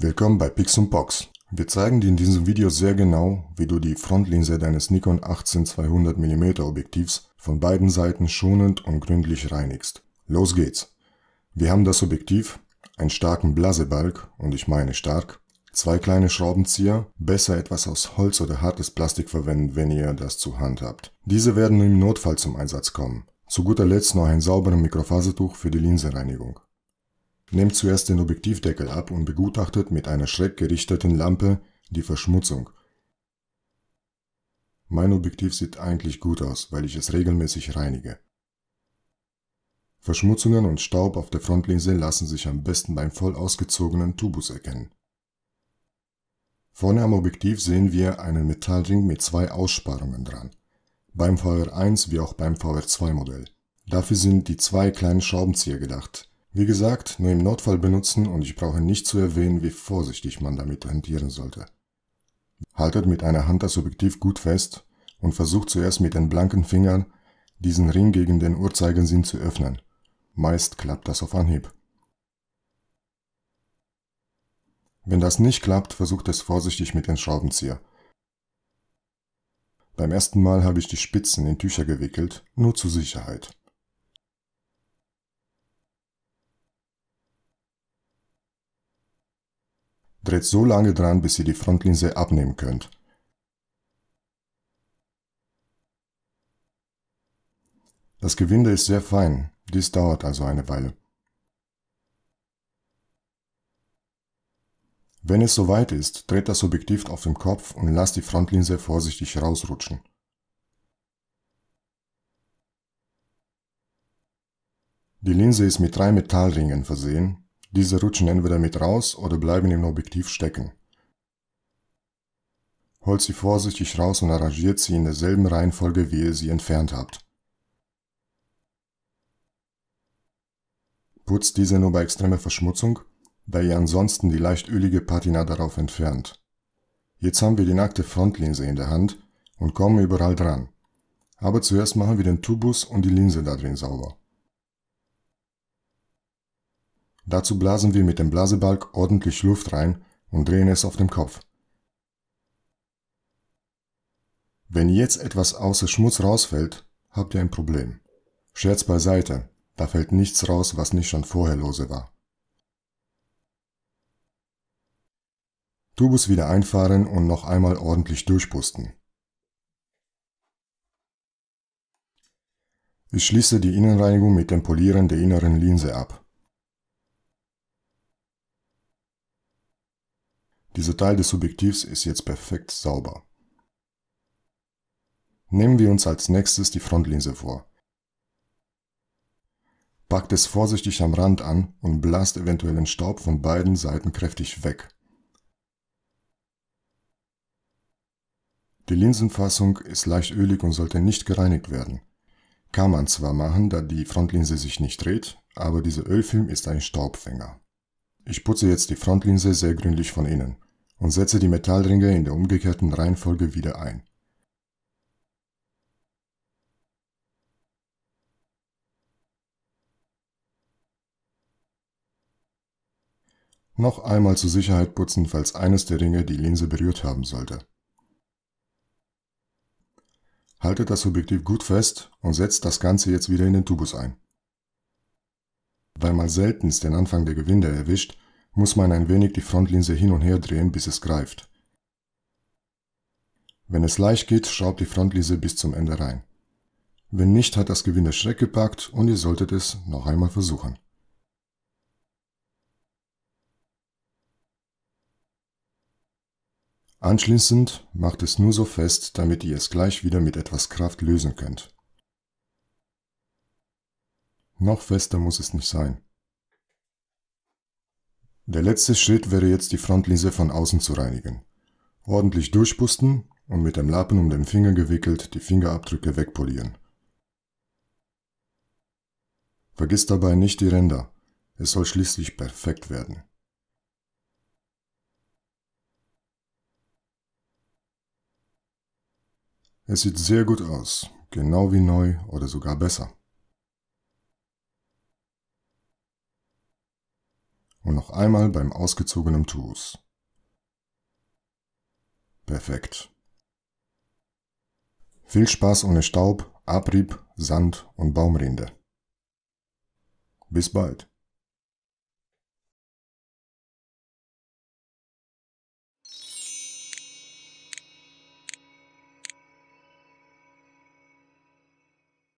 Willkommen bei Pix und Box. Wir zeigen dir in diesem Video sehr genau, wie du die Frontlinse deines Nikon 18 200mm Objektivs von beiden Seiten schonend und gründlich reinigst. Los geht's! Wir haben das Objektiv, einen starken Blasebalg, und ich meine stark, zwei kleine Schraubenzieher, besser etwas aus Holz oder hartes Plastik verwenden, wenn ihr das zur Hand habt. Diese werden im Notfall zum Einsatz kommen. Zu guter Letzt noch ein sauberes Mikrofasertuch für die Linsenreinigung. Nehmt zuerst den Objektivdeckel ab und begutachtet mit einer schräg gerichteten Lampe die Verschmutzung. Mein Objektiv sieht eigentlich gut aus, weil ich es regelmäßig reinige. Verschmutzungen und Staub auf der Frontlinse lassen sich am besten beim voll ausgezogenen Tubus erkennen. Vorne am Objektiv sehen wir einen Metallring mit zwei Aussparungen dran, beim VR1 wie auch beim VR2 Modell. Dafür sind die zwei kleinen Schraubenzieher gedacht, wie gesagt, nur im Notfall benutzen und ich brauche nicht zu erwähnen, wie vorsichtig man damit hantieren sollte. Haltet mit einer Hand das Objektiv gut fest und versucht zuerst mit den blanken Fingern diesen Ring gegen den Uhrzeigersinn zu öffnen. Meist klappt das auf Anhieb. Wenn das nicht klappt, versucht es vorsichtig mit dem Schraubenzieher. Beim ersten Mal habe ich die Spitzen in Tücher gewickelt, nur zur Sicherheit. Dreht so lange dran, bis ihr die Frontlinse abnehmen könnt. Das Gewinde ist sehr fein, dies dauert also eine Weile. Wenn es soweit ist, dreht das Objektiv auf dem Kopf und lasst die Frontlinse vorsichtig rausrutschen. Die Linse ist mit drei Metallringen versehen, diese rutschen entweder mit raus oder bleiben im Objektiv stecken. Holt sie vorsichtig raus und arrangiert sie in derselben Reihenfolge, wie ihr sie entfernt habt. Putzt diese nur bei extremer Verschmutzung, da ihr ansonsten die leicht ölige Patina darauf entfernt. Jetzt haben wir die nackte Frontlinse in der Hand und kommen überall dran. Aber zuerst machen wir den Tubus und die Linse da drin sauber. Dazu blasen wir mit dem Blasebalg ordentlich Luft rein und drehen es auf dem Kopf. Wenn jetzt etwas außer Schmutz rausfällt, habt ihr ein Problem. Scherz beiseite, da fällt nichts raus, was nicht schon vorher lose war. Tubus wieder einfahren und noch einmal ordentlich durchpusten. Ich schließe die Innenreinigung mit dem Polieren der inneren Linse ab. Dieser Teil des Subjektivs ist jetzt perfekt sauber. Nehmen wir uns als nächstes die Frontlinse vor. Packt es vorsichtig am Rand an und blast eventuellen Staub von beiden Seiten kräftig weg. Die Linsenfassung ist leicht ölig und sollte nicht gereinigt werden. Kann man zwar machen, da die Frontlinse sich nicht dreht, aber dieser Ölfilm ist ein Staubfänger. Ich putze jetzt die Frontlinse sehr gründlich von innen und setze die Metallringe in der umgekehrten Reihenfolge wieder ein. Noch einmal zur Sicherheit putzen, falls eines der Ringe die Linse berührt haben sollte. Halte das Objektiv gut fest und setzt das Ganze jetzt wieder in den Tubus ein. Weil man seltenst den Anfang der Gewinde erwischt, muss man ein wenig die Frontlinse hin und her drehen, bis es greift. Wenn es leicht geht, schraubt die Frontlinse bis zum Ende rein. Wenn nicht, hat das Gewinde Schreck gepackt und ihr solltet es noch einmal versuchen. Anschließend macht es nur so fest, damit ihr es gleich wieder mit etwas Kraft lösen könnt. Noch fester muss es nicht sein. Der letzte Schritt wäre jetzt die Frontlinse von außen zu reinigen. Ordentlich durchpusten und mit dem Lappen um den Finger gewickelt die Fingerabdrücke wegpolieren. Vergiss dabei nicht die Ränder, es soll schließlich perfekt werden. Es sieht sehr gut aus, genau wie neu oder sogar besser. Und noch einmal beim ausgezogenen Tus. Perfekt. Viel Spaß ohne Staub, Abrieb, Sand und Baumrinde. Bis bald.